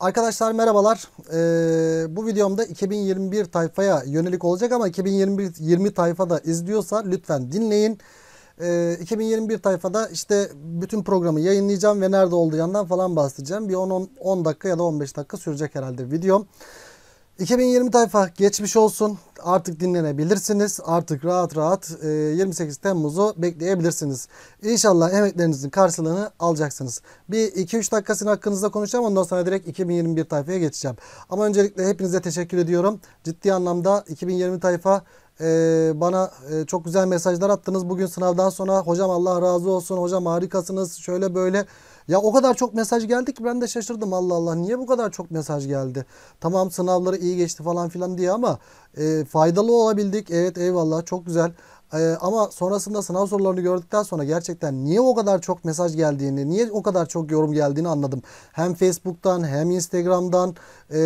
Arkadaşlar merhabalar. Ee, bu videomda 2021 tayfaya yönelik olacak ama 2021 20 tayfada izliyorsa lütfen dinleyin. Ee, 2021 tayfada işte bütün programı yayınlayacağım ve nerede olacağından falan bahsedeceğim. Bir 10-10 dakika ya da 15 dakika sürecek herhalde videom. 2020 tayfa geçmiş olsun. Artık dinlenebilirsiniz. Artık rahat rahat 28 e, Temmuz'u bekleyebilirsiniz. İnşallah emeklerinizin karşılığını alacaksınız. Bir 2-3 dakikasını hakkınızda konuşacağım. Ondan sonra direkt 2021 tayfaya geçeceğim. Ama öncelikle hepinize teşekkür ediyorum. Ciddi anlamda 2020 tayfa e, bana e, çok güzel mesajlar attınız. Bugün sınavdan sonra hocam Allah razı olsun, hocam harikasınız, şöyle böyle. Ya o kadar çok mesaj geldi ki ben de şaşırdım Allah Allah niye bu kadar çok mesaj geldi. Tamam sınavları iyi geçti falan filan diye ama e, faydalı olabildik. Evet eyvallah çok güzel. Ee, ama sonrasında sınav sorularını gördükten sonra gerçekten niye o kadar çok mesaj geldiğini, niye o kadar çok yorum geldiğini anladım. Hem Facebook'tan hem Instagram'dan e,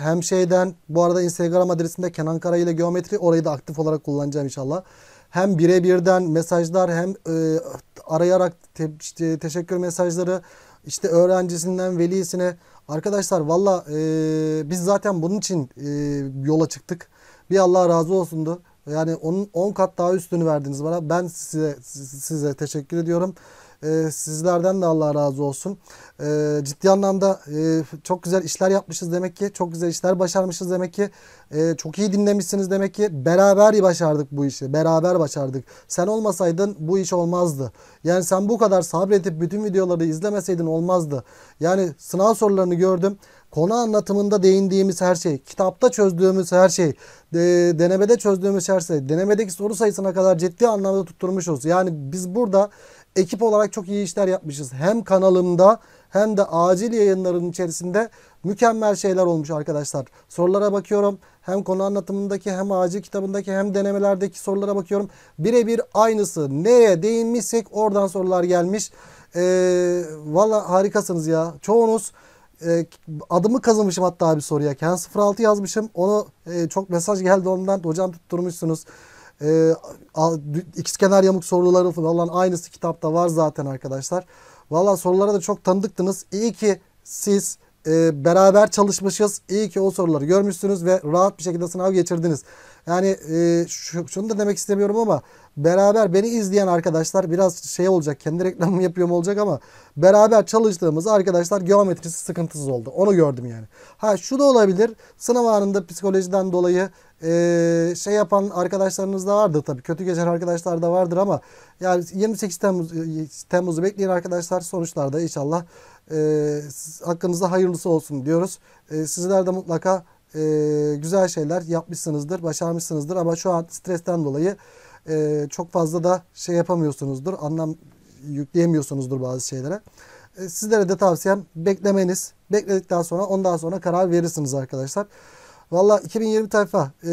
hem şeyden bu arada Instagram adresinde Kenan Kara ile Geometri orayı da aktif olarak kullanacağım inşallah hem birebirden mesajlar hem e, arayarak te, işte, teşekkür mesajları işte öğrencisinden velisine arkadaşlar valla e, biz zaten bunun için e, yola çıktık. Bir Allah razı olsundu. Yani onun 10 kat daha üstünü verdiniz bana. Ben size size teşekkür ediyorum. Ee, sizlerden de Allah razı olsun. Ee, ciddi anlamda e, çok güzel işler yapmışız demek ki. Çok güzel işler başarmışız demek ki. Ee, çok iyi dinlemişsiniz demek ki. Beraber başardık bu işi. Beraber başardık. Sen olmasaydın bu iş olmazdı. Yani sen bu kadar sabredip bütün videoları izlemeseydin olmazdı. Yani sınav sorularını gördüm. Konu anlatımında değindiğimiz her şey, kitapta çözdüğümüz her şey, e, denemede çözdüğümüz her şey, denemedeki soru sayısına kadar ciddi anlamda tutturmuşuz. Yani biz burada ekip olarak çok iyi işler yapmışız. Hem kanalımda hem de acil yayınların içerisinde mükemmel şeyler olmuş arkadaşlar. Sorulara bakıyorum. Hem konu anlatımındaki hem acil kitabındaki hem denemelerdeki sorulara bakıyorum. Birebir aynısı. Nereye değinmişsek oradan sorular gelmiş. Ee, Valla harikasınız ya. Çoğunuz e, adımı kazımışım hatta bir soruya. Ken 06 yazmışım. Onu e, çok mesaj geldi ondan. Hocam tutturmuşsunuz. E, ee, kenar yamuk soruları falan aynısı kitapta var zaten arkadaşlar. Valla sorulara da çok tanıdıktınız. İyi ki siz e, beraber çalışmışız. İyi ki o soruları görmüşsünüz ve rahat bir şekilde sınav geçirdiniz. Yani e, şunu da demek istemiyorum ama beraber beni izleyen arkadaşlar biraz şey olacak kendi reklamımı yapıyorum olacak ama beraber çalıştığımız arkadaşlar geometrisi sıkıntısız oldu. Onu gördüm yani. Ha şu da olabilir sınav anında psikolojiden dolayı e, şey yapan arkadaşlarınız da vardır tabii. Kötü geçen arkadaşlar da vardır ama yani 28 Temmuz, e, Temmuz'u bekleyen arkadaşlar sonuçlarda inşallah e, hakkınızda hayırlısı olsun diyoruz. E, sizler de mutlaka e, güzel şeyler yapmışsınızdır, başarmışsınızdır ama şu an stresten dolayı e, çok fazla da şey yapamıyorsunuzdur, anlam yükleyemiyorsunuzdur bazı şeylere. E, sizlere de tavsiyem beklemeniz. Bekledikten sonra ondan sonra karar verirsiniz arkadaşlar. Valla 2020 tayfa e,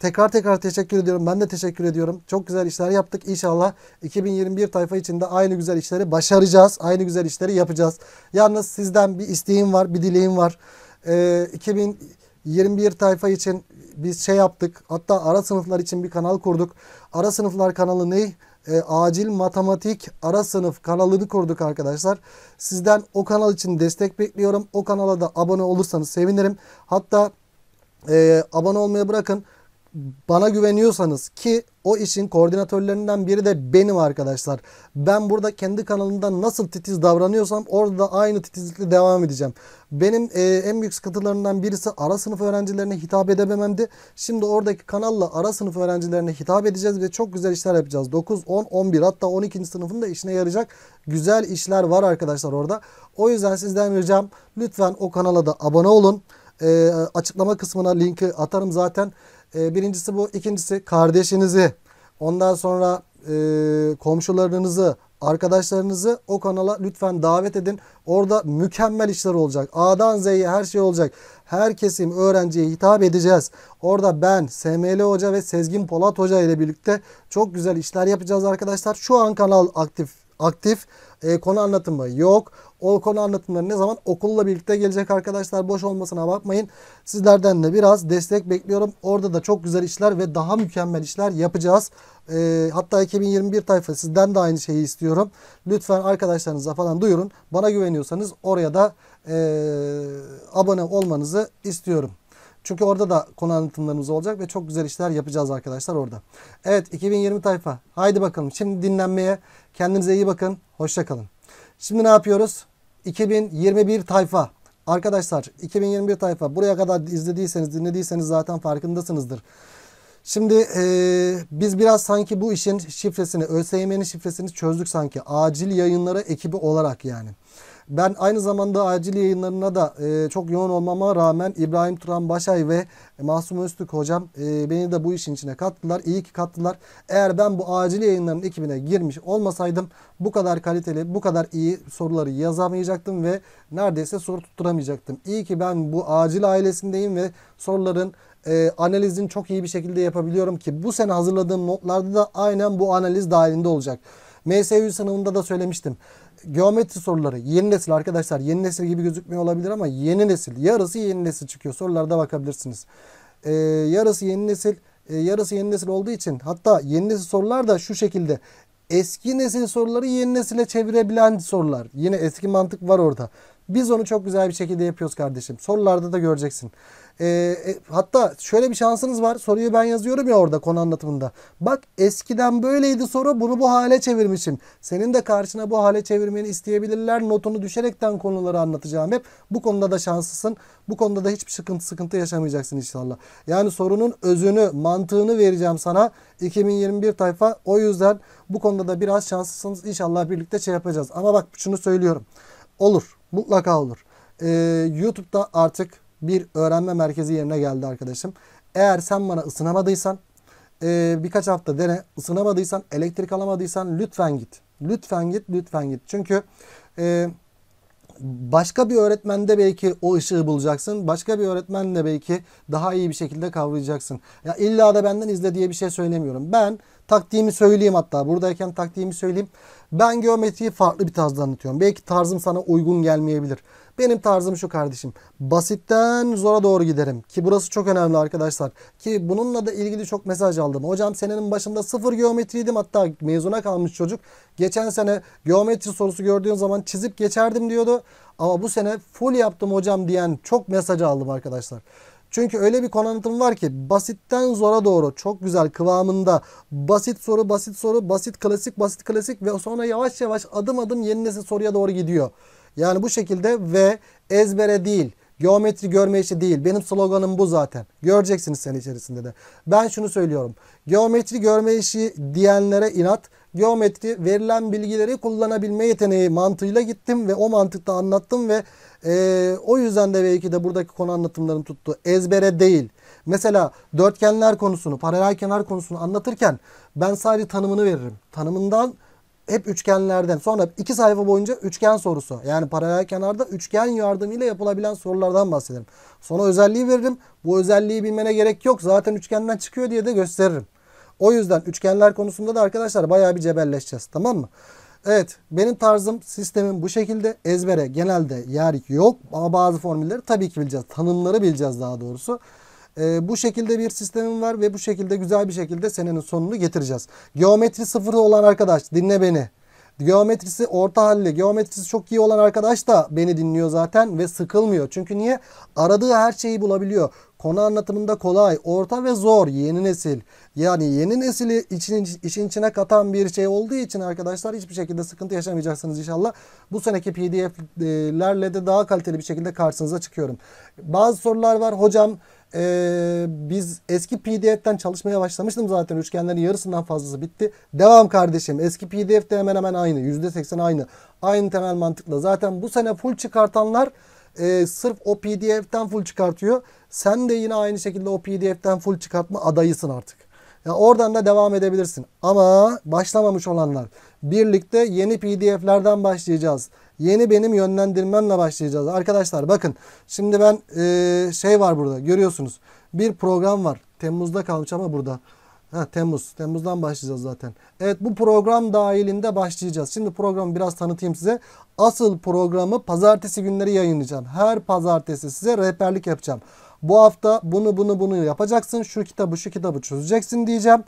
tekrar tekrar teşekkür ediyorum. Ben de teşekkür ediyorum. Çok güzel işler yaptık. İnşallah 2021 tayfa içinde aynı güzel işleri başaracağız. Aynı güzel işleri yapacağız. Yalnız sizden bir isteğim var, bir dileğim var. E, 2000 21 tayfa için biz şey yaptık. Hatta ara sınıflar için bir kanal kurduk. Ara sınıflar kanalı ne? E, acil matematik ara sınıf kanalını kurduk arkadaşlar. Sizden o kanal için destek bekliyorum. O kanala da abone olursanız sevinirim. Hatta e, abone olmaya bırakın bana güveniyorsanız ki o işin koordinatörlerinden biri de benim arkadaşlar. Ben burada kendi kanalımda nasıl titiz davranıyorsam orada da aynı titizlikle devam edeceğim. Benim e, en büyük sıkıntılarından birisi ara sınıf öğrencilerine hitap edememdi. Şimdi oradaki kanalla ara sınıf öğrencilerine hitap edeceğiz ve çok güzel işler yapacağız. 9, 10, 11 hatta 12. sınıfın da işine yarayacak güzel işler var arkadaşlar orada. O yüzden sizden ricam lütfen o kanala da abone olun. E, açıklama kısmına linki atarım zaten. Ee, birincisi bu. ikincisi kardeşinizi, ondan sonra e, komşularınızı, arkadaşlarınızı o kanala lütfen davet edin. Orada mükemmel işler olacak. A'dan Z'ye her şey olacak. Her kesim öğrenciye hitap edeceğiz. Orada ben, SML Hoca ve Sezgin Polat Hoca ile birlikte çok güzel işler yapacağız arkadaşlar. Şu an kanal aktif aktif. E, konu anlatımı yok. O konu anlatımları ne zaman? Okulla birlikte gelecek arkadaşlar. Boş olmasına bakmayın. Sizlerden de biraz destek bekliyorum. Orada da çok güzel işler ve daha mükemmel işler yapacağız. E, hatta 2021 tayfa sizden de aynı şeyi istiyorum. Lütfen arkadaşlarınıza falan duyurun. Bana güveniyorsanız oraya da e, abone olmanızı istiyorum. Çünkü orada da konu anlatımlarımız olacak ve çok güzel işler yapacağız arkadaşlar orada. Evet 2020 tayfa. Haydi bakalım şimdi dinlenmeye. Kendinize iyi bakın. Hoşçakalın. Şimdi ne yapıyoruz? 2021 tayfa. Arkadaşlar 2021 tayfa buraya kadar izlediyseniz dinlediyseniz zaten farkındasınızdır. Şimdi e, biz biraz sanki bu işin şifresini ÖSYM'nin şifresini çözdük sanki acil yayınlara ekibi olarak yani. Ben aynı zamanda acil yayınlarına da e, çok yoğun olmama rağmen İbrahim Turan Başay ve Masum Öztürk hocam e, beni de bu işin içine kattılar. İyi ki kattılar. Eğer ben bu acil yayınların ekibine girmiş olmasaydım bu kadar kaliteli, bu kadar iyi soruları yazamayacaktım ve neredeyse soru tutturamayacaktım. İyi ki ben bu acil ailesindeyim ve soruların e, analizini çok iyi bir şekilde yapabiliyorum ki bu sene hazırladığım notlarda da aynen bu analiz dahilinde olacak. MSU sınavında da söylemiştim. Geometri soruları yeni nesil arkadaşlar yeni nesil gibi gözükmüyor olabilir ama yeni nesil yarısı yeni nesil çıkıyor sorularda bakabilirsiniz. Ee, yarısı yeni nesil e, yarısı yeni nesil olduğu için hatta yeni nesil sorular da şu şekilde eski nesil soruları yeni nesile çevirebilen sorular. Yine eski mantık var orada. Biz onu çok güzel bir şekilde yapıyoruz kardeşim. Sorularda da göreceksin. E, e, hatta şöyle bir şansınız var. Soruyu ben yazıyorum ya orada konu anlatımında. Bak eskiden böyleydi soru bunu bu hale çevirmişim. Senin de karşına bu hale çevirmeni isteyebilirler. Notunu düşerekten konuları anlatacağım hep. Bu konuda da şanslısın. Bu konuda da hiçbir sıkıntı sıkıntı yaşamayacaksın inşallah. Yani sorunun özünü, mantığını vereceğim sana. 2021 tayfa. O yüzden bu konuda da biraz şanslısınız. İnşallah birlikte şey yapacağız. Ama bak şunu söylüyorum. Olur. Mutlaka olur. Ee, YouTube'da artık bir öğrenme merkezi yerine geldi arkadaşım. Eğer sen bana ısınamadıysan e, birkaç hafta dene. Isınamadıysan, elektrik alamadıysan lütfen git. Lütfen git, lütfen git. Çünkü e, başka bir öğretmende belki o ışığı bulacaksın. Başka bir öğretmenle belki daha iyi bir şekilde kavrayacaksın. Ya illa da benden izle diye bir şey söylemiyorum. Ben Taktiğimi söyleyeyim hatta buradayken taktiğimi söyleyeyim. Ben geometriyi farklı bir tarzda anlatıyorum. Belki tarzım sana uygun gelmeyebilir. Benim tarzım şu kardeşim. Basitten zora doğru giderim. Ki burası çok önemli arkadaşlar. Ki bununla da ilgili çok mesaj aldım. Hocam senenin başında sıfır geometriydim. Hatta mezuna kalmış çocuk. Geçen sene geometri sorusu gördüğün zaman çizip geçerdim diyordu. Ama bu sene full yaptım hocam diyen çok mesaj aldım arkadaşlar. Çünkü öyle bir konanıtım var ki basitten zora doğru çok güzel kıvamında basit soru basit soru basit klasik basit klasik ve sonra yavaş yavaş adım adım yeni nesil soruya doğru gidiyor. Yani bu şekilde ve ezbere değil Geometri görme işi değil. Benim sloganım bu zaten. Göreceksiniz sen içerisinde de. Ben şunu söylüyorum. Geometri görme işi diyenlere inat. Geometri verilen bilgileri kullanabilme yeteneği mantığıyla gittim ve o mantıkta anlattım ve e, o yüzden de belki de buradaki konu anlatımların tuttu. Ezbere değil. Mesela dörtgenler konusunu, paralel kenar konusunu anlatırken ben sadece tanımını veririm. Tanımından hep üçgenlerden. Sonra iki sayfa boyunca üçgen sorusu. Yani paralel kenarda üçgen yardımıyla yapılabilen sorulardan bahsederim. Sonra özelliği veririm. Bu özelliği bilmene gerek yok. Zaten üçgenden çıkıyor diye de gösteririm. O yüzden üçgenler konusunda da arkadaşlar bayağı bir cebelleşeceğiz. Tamam mı? Evet benim tarzım sistemim bu şekilde ezbere genelde yer yok ama bazı formülleri tabii ki bileceğiz. Tanımları bileceğiz daha doğrusu. Ee, bu şekilde bir sistemim var ve bu şekilde güzel bir şekilde senenin sonunu getireceğiz. Geometri sıfırı olan arkadaş dinle beni. Geometrisi orta halli, geometrisi çok iyi olan arkadaş da beni dinliyor zaten ve sıkılmıyor. Çünkü niye? Aradığı her şeyi bulabiliyor. Konu anlatımında kolay, orta ve zor yeni nesil. Yani yeni nesili için, işin içine katan bir şey olduğu için arkadaşlar hiçbir şekilde sıkıntı yaşamayacaksınız inşallah. Bu seneki pdf'lerle de daha kaliteli bir şekilde karşınıza çıkıyorum. Bazı sorular var. Hocam e, biz eski PDF'ten çalışmaya başlamıştım zaten. Üçgenlerin yarısından fazlası bitti. Devam kardeşim. Eski pdf de hemen hemen aynı. %80 aynı. Aynı temel mantıkla. Zaten bu sene full çıkartanlar e, sırf o PDF'den full çıkartıyor. Sen de yine aynı şekilde o PDF'den full çıkartma adayısın artık. Yani oradan da devam edebilirsin. Ama başlamamış olanlar birlikte yeni PDF'lerden başlayacağız. Yeni benim yönlendirmemle başlayacağız. Arkadaşlar bakın şimdi ben e, şey var burada görüyorsunuz. Bir program var. Temmuz'da kalmış ama burada. Ha, Temmuz. Temmuz'dan başlayacağız zaten. Evet bu program dahilinde başlayacağız. Şimdi programı biraz tanıtayım size. Asıl programı pazartesi günleri yayınlayacağım. Her pazartesi size rehberlik yapacağım. Bu hafta bunu bunu bunu yapacaksın. Şu kitabı şu kitabı çözeceksin diyeceğim.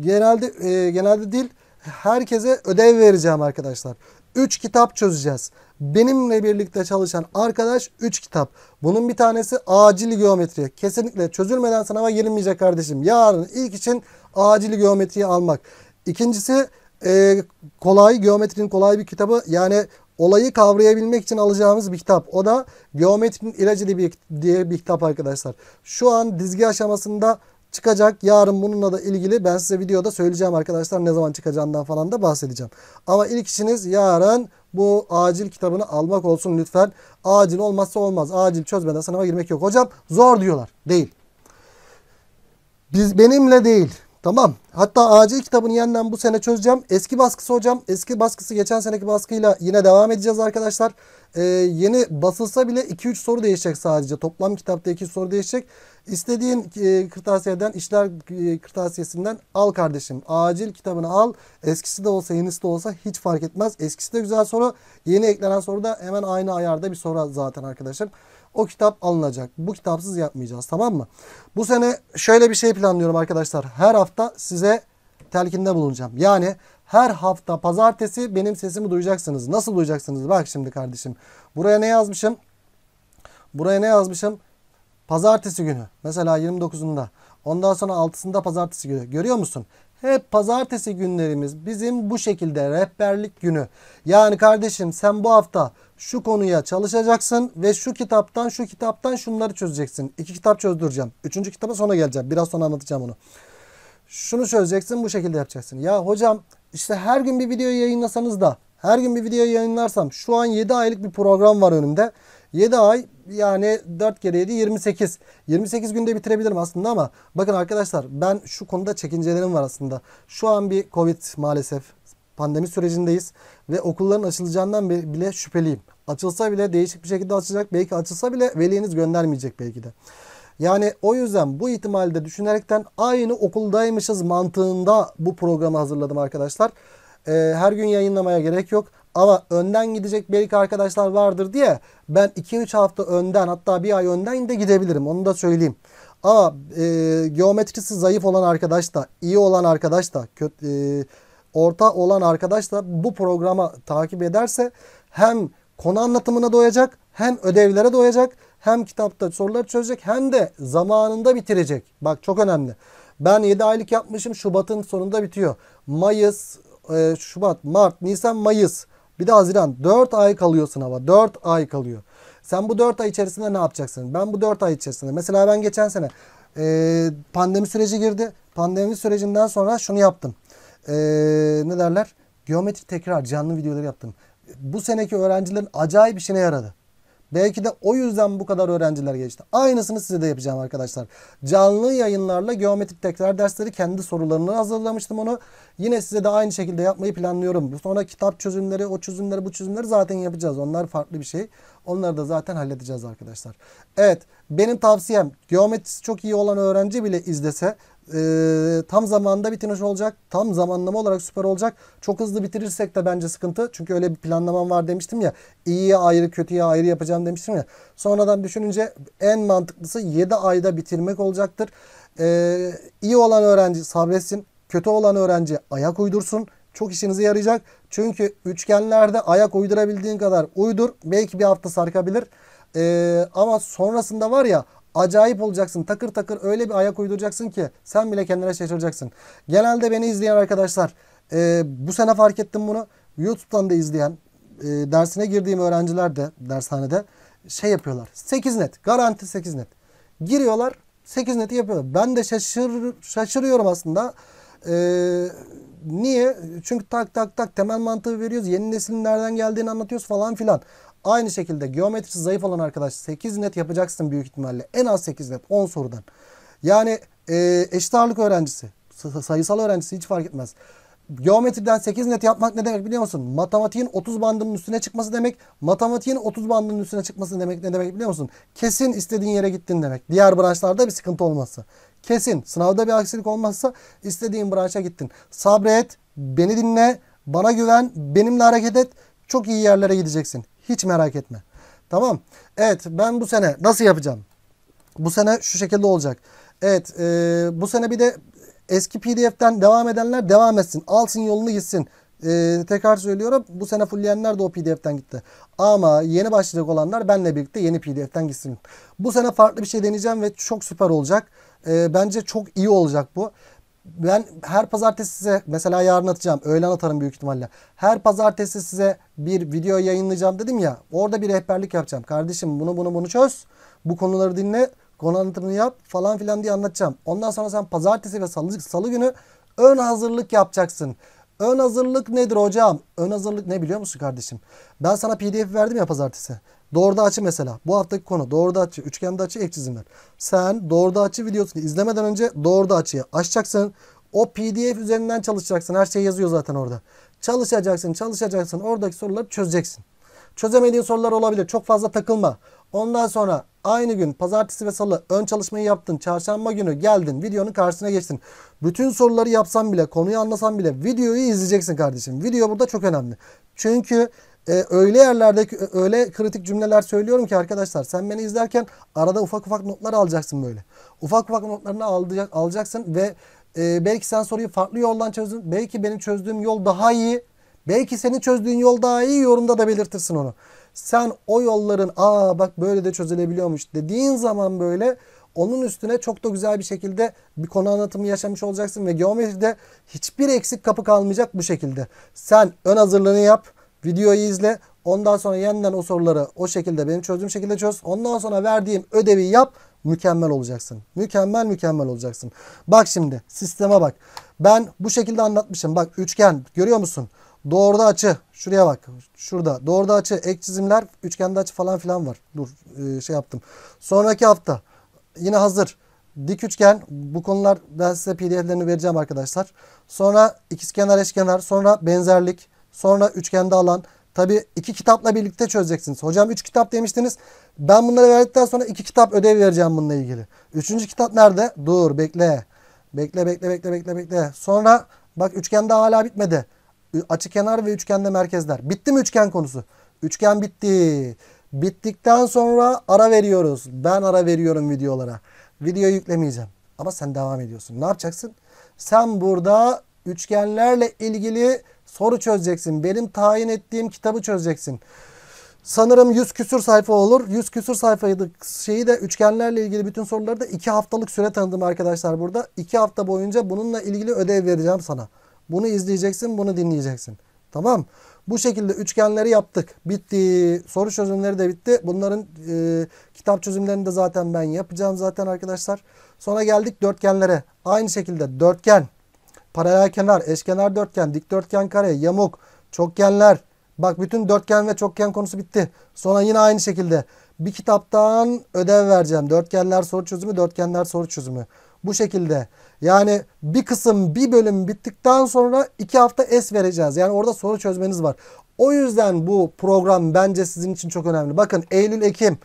Genelde e, genelde değil herkese ödev vereceğim arkadaşlar. 3 kitap çözeceğiz. Benimle birlikte çalışan arkadaş 3 kitap. Bunun bir tanesi acil geometri. Kesinlikle çözülmeden sınava girilmeyecek kardeşim. Yarın ilk için acil geometriyi almak. İkincisi e, kolay geometrinin kolay bir kitabı yani olayı kavrayabilmek için alacağımız bir kitap. O da geometrinin ilacı diye bir, diye bir kitap arkadaşlar. Şu an dizgi aşamasında çıkacak. Yarın bununla da ilgili ben size videoda söyleyeceğim arkadaşlar ne zaman çıkacağından falan da bahsedeceğim. Ama ilk işiniz yarın bu acil kitabını almak olsun lütfen. Acil olmazsa olmaz. Acil çözmeden sınava girmek yok. Hocam zor diyorlar. Değil. Biz benimle değil. Tamam. Hatta acil kitabını yeniden bu sene çözeceğim. Eski baskısı hocam. Eski baskısı geçen seneki baskıyla yine devam edeceğiz arkadaşlar e, yeni basılsa bile 2-3 soru değişecek sadece. Toplam kitapta 2 soru değişecek. İstediğin e, kırtasiyeden, işler e, kırtasiyesinden al kardeşim. Acil kitabını al. Eskisi de olsa, yenisi de olsa hiç fark etmez. Eskisi de güzel soru. Yeni eklenen soru da hemen aynı ayarda bir soru zaten arkadaşım. O kitap alınacak. Bu kitapsız yapmayacağız tamam mı? Bu sene şöyle bir şey planlıyorum arkadaşlar. Her hafta size telkinde bulunacağım. Yani her hafta pazartesi benim sesimi duyacaksınız. Nasıl duyacaksınız? Bak şimdi kardeşim. Buraya ne yazmışım? Buraya ne yazmışım? Pazartesi günü. Mesela 29'unda. Ondan sonra 6'sında pazartesi günü. Görüyor musun? Hep pazartesi günlerimiz bizim bu şekilde rehberlik günü. Yani kardeşim sen bu hafta şu konuya çalışacaksın ve şu kitaptan şu kitaptan şunları çözeceksin. İki kitap çözdüreceğim. Üçüncü kitaba sonra geleceğim. Biraz sonra anlatacağım onu şunu söyleyeceksin, bu şekilde yapacaksın. Ya hocam işte her gün bir video yayınlasanız da her gün bir video yayınlarsam şu an 7 aylık bir program var önümde. 7 ay yani 4 kere 7 28. 28 günde bitirebilirim aslında ama bakın arkadaşlar ben şu konuda çekincelerim var aslında. Şu an bir Covid maalesef pandemi sürecindeyiz ve okulların açılacağından bile şüpheliyim. Açılsa bile değişik bir şekilde açılacak. Belki açılsa bile veliniz göndermeyecek belki de. Yani o yüzden bu ihtimalde düşünerekten aynı okuldaymışız mantığında bu programı hazırladım arkadaşlar. Ee, her gün yayınlamaya gerek yok. Ama önden gidecek belki arkadaşlar vardır diye ben 2-3 hafta önden hatta bir ay önden de gidebilirim. Onu da söyleyeyim. Ama e, geometrisi zayıf olan arkadaş da, iyi olan arkadaş da, kötü, e, orta olan arkadaş da bu programa takip ederse hem konu anlatımına doyacak hem ödevlere doyacak hem kitapta soruları çözecek hem de zamanında bitirecek. Bak çok önemli. Ben 7 aylık yapmışım. Şubat'ın sonunda bitiyor. Mayıs, e, Şubat, Mart, Nisan, Mayıs. Bir de Haziran. 4 ay kalıyor sınava. 4 ay kalıyor. Sen bu 4 ay içerisinde ne yapacaksın? Ben bu 4 ay içerisinde. Mesela ben geçen sene e, pandemi süreci girdi. Pandemi sürecinden sonra şunu yaptım. E, ne derler? Geometri tekrar canlı videoları yaptım. Bu seneki öğrencilerin acayip işine yaradı. Belki de o yüzden bu kadar öğrenciler geçti. Aynısını size de yapacağım arkadaşlar. Canlı yayınlarla geometrik tekrar dersleri kendi sorularını hazırlamıştım onu. Yine size de aynı şekilde yapmayı planlıyorum. Sonra kitap çözümleri, o çözümleri, bu çözümleri zaten yapacağız. Onlar farklı bir şey. Onları da zaten halledeceğiz arkadaşlar. Evet, benim tavsiyem geometrisi çok iyi olan öğrenci bile izlese e, tam zamanda bitiriş olacak. Tam zamanlama olarak süper olacak. Çok hızlı bitirirsek de bence sıkıntı. Çünkü öyle bir planlamam var demiştim ya. İyiye ayrı kötüye ayrı yapacağım demiştim ya. Sonradan düşününce en mantıklısı 7 ayda bitirmek olacaktır. E, iyi olan öğrenci sabretsin. Kötü olan öğrenci ayak uydursun. Çok işinize yarayacak. Çünkü üçgenlerde ayak uydurabildiğin kadar uydur. Belki bir hafta sarkabilir. Ee, ama sonrasında var ya Acayip olacaksın. Takır takır öyle bir ayak uyduracaksın ki sen bile kendine şaşıracaksın. Genelde beni izleyen arkadaşlar e, bu sene fark ettim bunu. YouTube'dan da izleyen e, dersine girdiğim öğrenciler de dershanede şey yapıyorlar. 8 net. Garanti 8 net. Giriyorlar 8 neti yapıyorlar. Ben de şaşır, şaşırıyorum aslında. Ee, niye? Çünkü tak tak tak temel mantığı veriyoruz. Yeni neslin nereden geldiğini anlatıyoruz falan filan. Aynı şekilde geometrisi zayıf olan arkadaş 8 net yapacaksın büyük ihtimalle. En az 8 net 10 sorudan. Yani e, eşit ağırlık öğrencisi, sayısal öğrencisi hiç fark etmez. Geometriden 8 net yapmak ne demek biliyor musun? Matematiğin 30 bandının üstüne çıkması demek. Matematiğin 30 bandının üstüne çıkması demek ne demek biliyor musun? Kesin istediğin yere gittin demek. Diğer branşlarda bir sıkıntı olması. Kesin. Sınavda bir aksilik olmazsa istediğin branşa gittin. Sabret, beni dinle, bana güven, benimle hareket et. Çok iyi yerlere gideceksin. Hiç merak etme. Tamam. Evet ben bu sene nasıl yapacağım? Bu sene şu şekilde olacak. Evet e, bu sene bir de eski pdf'den devam edenler devam etsin. Alsın yolunu gitsin. E, tekrar söylüyorum bu sene fullleyenler de o pdf'den gitti. Ama yeni başlayacak olanlar benle birlikte yeni pdf'den gitsin. Bu sene farklı bir şey deneyeceğim ve çok süper olacak. E, bence çok iyi olacak bu ben her pazartesi size mesela yarın atacağım. Öğlen atarım büyük ihtimalle. Her pazartesi size bir video yayınlayacağım dedim ya. Orada bir rehberlik yapacağım. Kardeşim bunu bunu bunu çöz. Bu konuları dinle. Konu anlatımını yap falan filan diye anlatacağım. Ondan sonra sen pazartesi ve salı, salı günü ön hazırlık yapacaksın. Ön hazırlık nedir hocam? Ön hazırlık ne biliyor musun kardeşim? Ben sana pdf verdim ya pazartesi. Doğruda açı mesela. Bu haftaki konu doğruda açı, üçgende açı, ek çizimler. Sen doğruda açı videosunu izlemeden önce doğruda açıyı açacaksın. O pdf üzerinden çalışacaksın. Her şey yazıyor zaten orada. Çalışacaksın, çalışacaksın. Oradaki soruları çözeceksin. Çözemediğin sorular olabilir. Çok fazla takılma. Ondan sonra aynı gün pazartesi ve salı ön çalışmayı yaptın. Çarşamba günü geldin videonun karşısına geçtin. Bütün soruları yapsan bile konuyu anlasan bile videoyu izleyeceksin kardeşim. Video burada çok önemli. Çünkü e, öyle yerlerdeki öyle kritik cümleler söylüyorum ki arkadaşlar sen beni izlerken arada ufak ufak notlar alacaksın böyle. Ufak ufak notlarını alacak, alacaksın ve e, belki sen soruyu farklı yoldan çözdün. Belki benim çözdüğüm yol daha iyi. Belki senin çözdüğün yol daha iyi yorumda da belirtirsin onu. Sen o yolların aa bak böyle de çözülebiliyormuş dediğin zaman böyle onun üstüne çok da güzel bir şekilde bir konu anlatımı yaşamış olacaksın ve geometride hiçbir eksik kapı kalmayacak bu şekilde. Sen ön hazırlığını yap. Videoyu izle. Ondan sonra yeniden o soruları o şekilde benim çözdüğüm şekilde çöz. Ondan sonra verdiğim ödevi yap. Mükemmel olacaksın. Mükemmel mükemmel olacaksın. Bak şimdi sisteme bak. Ben bu şekilde anlatmışım. Bak üçgen görüyor musun? Doğruda açı. Şuraya bak. Şurada. Doğruda açı. Ek çizimler. Üçgende açı falan filan var. Dur e, şey yaptım. Sonraki hafta. Yine hazır. Dik üçgen. Bu konular ben size pdf'lerini vereceğim arkadaşlar. Sonra ikizkenar eşkenar. Sonra benzerlik. Sonra üçgende alan. Tabi iki kitapla birlikte çözeceksiniz. Hocam üç kitap demiştiniz. Ben bunları verdikten sonra iki kitap ödev vereceğim bununla ilgili. Üçüncü kitap nerede? Dur bekle. Bekle bekle bekle bekle bekle. Sonra bak üçgende hala bitmedi. Açı kenar ve üçgende merkezler. Bitti mi üçgen konusu? Üçgen bitti. Bittikten sonra ara veriyoruz. Ben ara veriyorum videolara. Video yüklemeyeceğim. Ama sen devam ediyorsun. Ne yapacaksın? Sen burada üçgenlerle ilgili Soru çözeceksin. Benim tayin ettiğim kitabı çözeceksin. Sanırım 100 küsür sayfa olur. 100 küsür sayfaydı. Şeyi de üçgenlerle ilgili bütün soruları da 2 haftalık süre tanıdım arkadaşlar burada. 2 hafta boyunca bununla ilgili ödev vereceğim sana. Bunu izleyeceksin, bunu dinleyeceksin. Tamam. Bu şekilde üçgenleri yaptık. Bitti. Soru çözümleri de bitti. Bunların e, kitap çözümlerini de zaten ben yapacağım zaten arkadaşlar. Sonra geldik dörtgenlere. Aynı şekilde dörtgen paralel kenar, eşkenar dörtgen, dikdörtgen kare, yamuk, çokgenler. Bak bütün dörtgen ve çokgen konusu bitti. Sonra yine aynı şekilde bir kitaptan ödev vereceğim. Dörtgenler soru çözümü, dörtgenler soru çözümü. Bu şekilde. Yani bir kısım, bir bölüm bittikten sonra iki hafta es vereceğiz. Yani orada soru çözmeniz var. O yüzden bu program bence sizin için çok önemli. Bakın Eylül, Ekim,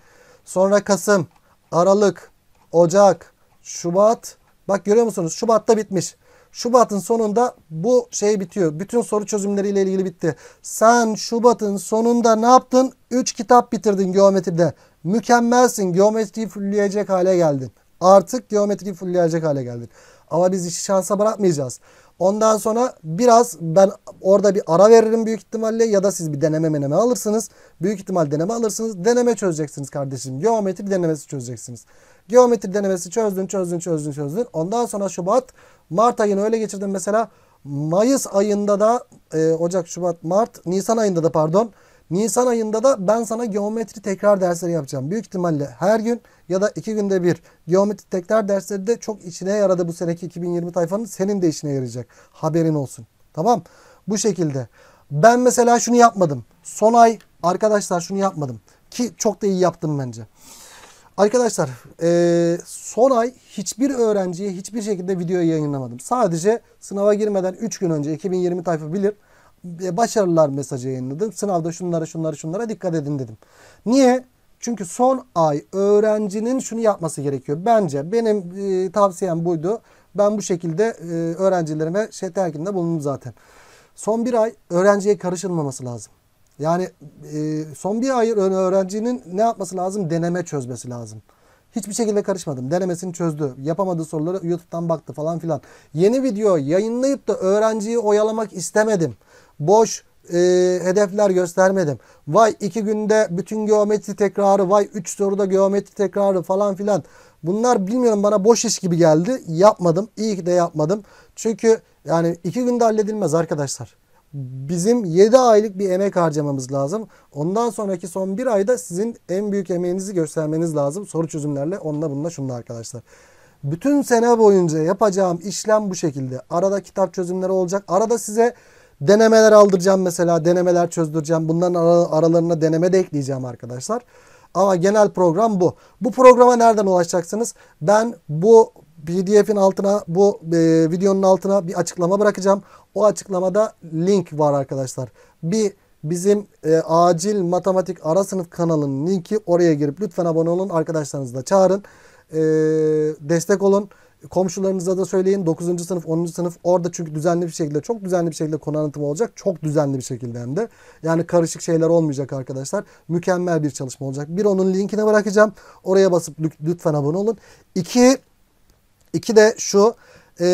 sonra Kasım, Aralık, Ocak, Şubat. Bak görüyor musunuz? Şubat'ta bitmiş. Şubat'ın sonunda bu şey bitiyor. Bütün soru çözümleriyle ilgili bitti. Sen Şubat'ın sonunda ne yaptın? 3 kitap bitirdin geometride. Mükemmelsin. Geometriyi fullleyecek hale geldin. Artık geometriyi fullleyecek hale geldin. Ama biz işi şansa bırakmayacağız. Ondan sonra biraz ben orada bir ara veririm büyük ihtimalle ya da siz bir deneme meneme alırsınız. Büyük ihtimal deneme alırsınız. Deneme çözeceksiniz kardeşim. Geometri denemesi çözeceksiniz. Geometri denemesi çözdün çözdün çözdün çözdün. Ondan sonra Şubat Mart ayını öyle geçirdim mesela. Mayıs ayında da e, Ocak, Şubat, Mart, Nisan ayında da pardon. Nisan ayında da ben sana geometri tekrar dersleri yapacağım. Büyük ihtimalle her gün ya da iki günde bir geometri tekrar dersleri de çok içine yaradı bu seneki 2020 tayfanın. Senin de işine yarayacak. Haberin olsun. Tamam. Bu şekilde. Ben mesela şunu yapmadım. Son ay arkadaşlar şunu yapmadım. Ki çok da iyi yaptım bence. Arkadaşlar e, son ay hiçbir öğrenciye hiçbir şekilde video yayınlamadım. Sadece sınava girmeden 3 gün önce 2020 tayfa bilir e, başarılar mesajı yayınladım. Sınavda şunlara şunlara şunlara dikkat edin dedim. Niye? Çünkü son ay öğrencinin şunu yapması gerekiyor. Bence benim e, tavsiyem buydu. Ben bu şekilde e, öğrencilerime şey terkinde bulundum zaten. Son bir ay öğrenciye karışılmaması lazım. Yani e, son bir ay öğrencinin ne yapması lazım? Deneme çözmesi lazım. Hiçbir şekilde karışmadım. Denemesini çözdü. Yapamadığı soruları YouTube'dan baktı falan filan. Yeni video yayınlayıp da öğrenciyi oyalamak istemedim. Boş e, hedefler göstermedim. Vay iki günde bütün geometri tekrarı, vay üç soruda geometri tekrarı falan filan. Bunlar bilmiyorum bana boş iş gibi geldi. Yapmadım. İyi ki de yapmadım. Çünkü yani iki günde halledilmez arkadaşlar bizim 7 aylık bir emek harcamamız lazım. Ondan sonraki son bir ayda sizin en büyük emeğinizi göstermeniz lazım. Soru çözümlerle onunla bununla şunla arkadaşlar. Bütün sene boyunca yapacağım işlem bu şekilde. Arada kitap çözümleri olacak. Arada size denemeler aldıracağım mesela. Denemeler çözdüreceğim. Bunların aralarına deneme de ekleyeceğim arkadaşlar. Ama genel program bu. Bu programa nereden ulaşacaksınız? Ben bu PDF'in altına bu e, videonun altına bir açıklama bırakacağım. O açıklamada link var arkadaşlar. Bir bizim e, acil matematik ara sınıf kanalının linki oraya girip lütfen abone olun. Arkadaşlarınızı da çağırın. E, destek olun. Komşularınıza da söyleyin 9. sınıf 10. sınıf orada çünkü düzenli bir şekilde çok düzenli bir şekilde konu anlatımı olacak. Çok düzenli bir şekilde hem de. Yani karışık şeyler olmayacak arkadaşlar. Mükemmel bir çalışma olacak. Bir onun linkine bırakacağım. Oraya basıp lütfen abone olun. İki İki de şu e,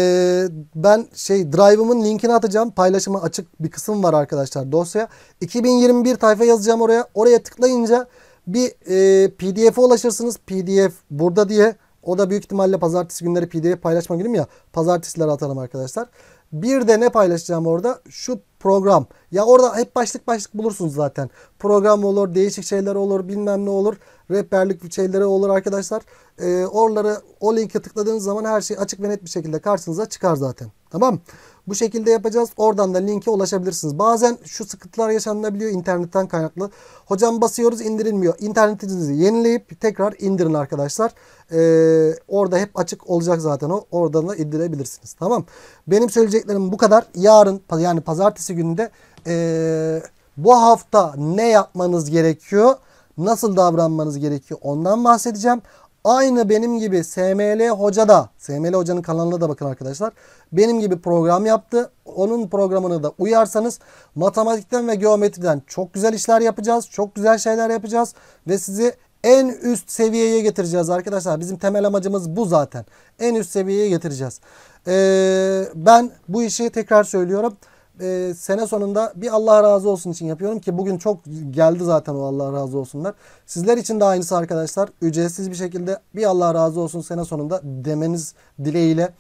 ben şey drive'ımın linkini atacağım. Paylaşıma açık bir kısım var arkadaşlar dosya. 2021 tayfa yazacağım oraya. Oraya tıklayınca bir e, pdf'e ulaşırsınız. pdf burada diye. O da büyük ihtimalle pazartesi günleri pdf paylaşma günüm ya. Pazartesileri atalım arkadaşlar. Bir de ne paylaşacağım orada? Şu program. Ya orada hep başlık başlık bulursunuz zaten. Program olur, değişik şeyler olur, bilmem ne olur rehberlik şeyleri olur arkadaşlar. E, oraları o linke tıkladığınız zaman her şey açık ve net bir şekilde karşınıza çıkar zaten. Tamam bu şekilde yapacağız. Oradan da linke ulaşabilirsiniz. Bazen şu sıkıntılar yaşanabiliyor internetten kaynaklı. Hocam basıyoruz indirilmiyor. İnternetinizi yenileyip tekrar indirin arkadaşlar. Ee, orada hep açık olacak zaten o. Oradan da indirebilirsiniz. Tamam. Benim söyleyeceklerim bu kadar. Yarın yani pazartesi gününde ee, bu hafta ne yapmanız gerekiyor? nasıl davranmanız gerekiyor ondan bahsedeceğim. Aynı benim gibi SML Hoca da, SML Hoca'nın kanalına da bakın arkadaşlar. Benim gibi program yaptı. Onun programını da uyarsanız matematikten ve geometriden çok güzel işler yapacağız. Çok güzel şeyler yapacağız. Ve sizi en üst seviyeye getireceğiz arkadaşlar. Bizim temel amacımız bu zaten. En üst seviyeye getireceğiz. Ee, ben bu işi tekrar söylüyorum e, sene sonunda bir Allah razı olsun için yapıyorum ki bugün çok geldi zaten o Allah razı olsunlar. Sizler için de aynısı arkadaşlar. Ücretsiz bir şekilde bir Allah razı olsun sene sonunda demeniz dileğiyle.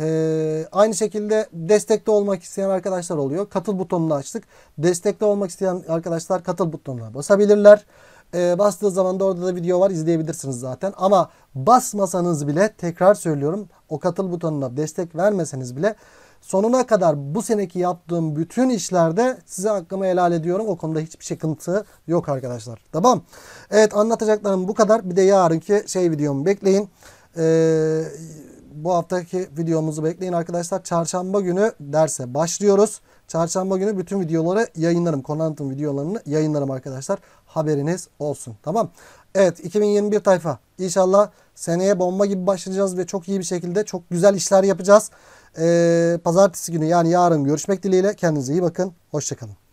Ee, aynı şekilde destekte olmak isteyen arkadaşlar oluyor. Katıl butonunu açtık. Destekte olmak isteyen arkadaşlar katıl butonuna basabilirler. Ee, bastığı zaman da orada da video var izleyebilirsiniz zaten. Ama basmasanız bile tekrar söylüyorum o katıl butonuna destek vermeseniz bile Sonuna kadar bu seneki yaptığım bütün işlerde size hakkımı helal ediyorum. O konuda hiçbir sıkıntı yok arkadaşlar. Tamam. Evet anlatacaklarım bu kadar. Bir de yarınki şey videomu bekleyin. Ee, bu haftaki videomuzu bekleyin arkadaşlar. Çarşamba günü derse başlıyoruz. Çarşamba günü bütün videoları yayınlarım. Konantın videolarını yayınlarım arkadaşlar. Haberiniz olsun. Tamam. Evet 2021 tayfa. İnşallah Seneye bomba gibi başlayacağız ve çok iyi bir şekilde çok güzel işler yapacağız. Ee, pazartesi günü yani yarın görüşmek dileğiyle. Kendinize iyi bakın. Hoşçakalın.